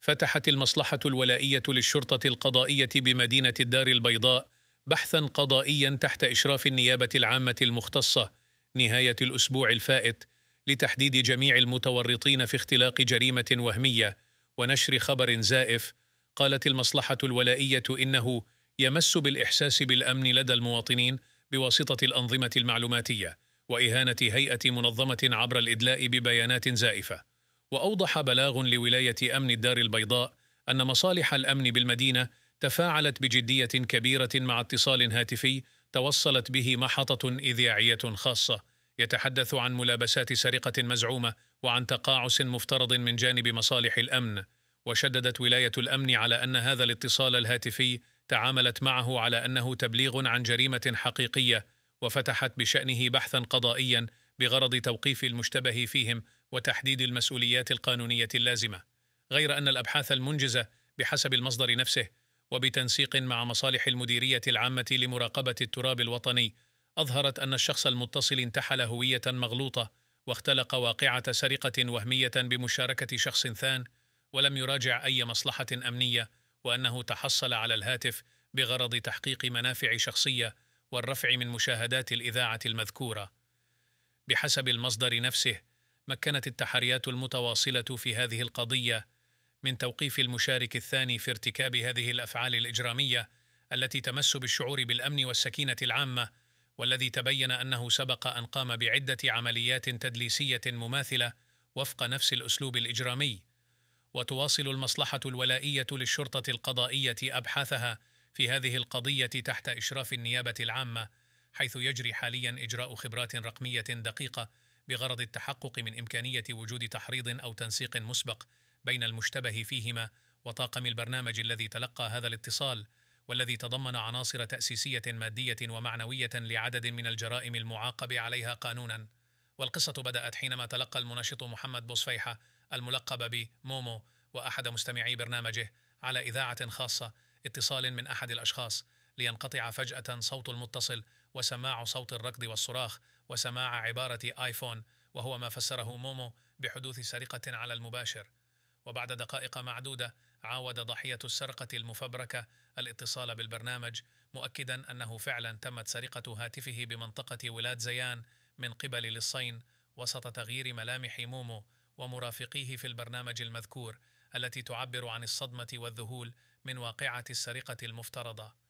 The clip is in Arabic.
فتحت المصلحة الولائية للشرطة القضائية بمدينة الدار البيضاء بحثا قضائيا تحت إشراف النيابة العامة المختصة نهاية الأسبوع الفائت لتحديد جميع المتورطين في اختلاق جريمة وهمية ونشر خبر زائف قالت المصلحة الولائية إنه يمس بالإحساس بالأمن لدى المواطنين بواسطة الأنظمة المعلوماتية وإهانة هيئة منظمة عبر الإدلاء ببيانات زائفة وأوضح بلاغ لولاية أمن الدار البيضاء أن مصالح الأمن بالمدينة تفاعلت بجدية كبيرة مع اتصال هاتفي توصلت به محطة إذاعية خاصة يتحدث عن ملابسات سرقة مزعومة وعن تقاعس مفترض من جانب مصالح الأمن وشددت ولاية الأمن على أن هذا الاتصال الهاتفي تعاملت معه على أنه تبليغ عن جريمة حقيقية وفتحت بشأنه بحثا قضائيا بغرض توقيف المشتبه فيهم وتحديد المسؤوليات القانونية اللازمة غير أن الأبحاث المنجزة بحسب المصدر نفسه وبتنسيق مع مصالح المديرية العامة لمراقبة التراب الوطني أظهرت أن الشخص المتصل انتحل هوية مغلوطة واختلق واقعة سرقة وهمية بمشاركة شخص ثان ولم يراجع أي مصلحة أمنية وأنه تحصل على الهاتف بغرض تحقيق منافع شخصية والرفع من مشاهدات الإذاعة المذكورة بحسب المصدر نفسه مكنت التحريات المتواصله في هذه القضيه من توقيف المشارك الثاني في ارتكاب هذه الافعال الاجراميه التي تمس بالشعور بالامن والسكينه العامه والذي تبين انه سبق ان قام بعده عمليات تدليسيه مماثله وفق نفس الاسلوب الاجرامي وتواصل المصلحه الولائيه للشرطه القضائيه ابحاثها في هذه القضيه تحت اشراف النيابه العامه حيث يجري حاليا اجراء خبرات رقميه دقيقه بغرض التحقق من إمكانية وجود تحريض أو تنسيق مسبق بين المشتبه فيهما وطاقم البرنامج الذي تلقى هذا الاتصال والذي تضمن عناصر تأسيسية مادية ومعنوية لعدد من الجرائم المعاقب عليها قانونا والقصة بدأت حينما تلقى المنشط محمد بوصفيحة الملقب بمومو وأحد مستمعي برنامجه على إذاعة خاصة اتصال من أحد الأشخاص لينقطع فجأة صوت المتصل وسماع صوت الركض والصراخ وسماع عبارة آيفون وهو ما فسره مومو بحدوث سرقة على المباشر وبعد دقائق معدودة عاود ضحية السرقة المفبركة الاتصال بالبرنامج مؤكدا أنه فعلا تمت سرقة هاتفه بمنطقة ولاد زيان من قبل للصين وسط تغيير ملامح مومو ومرافقيه في البرنامج المذكور التي تعبر عن الصدمة والذهول من واقعة السرقة المفترضة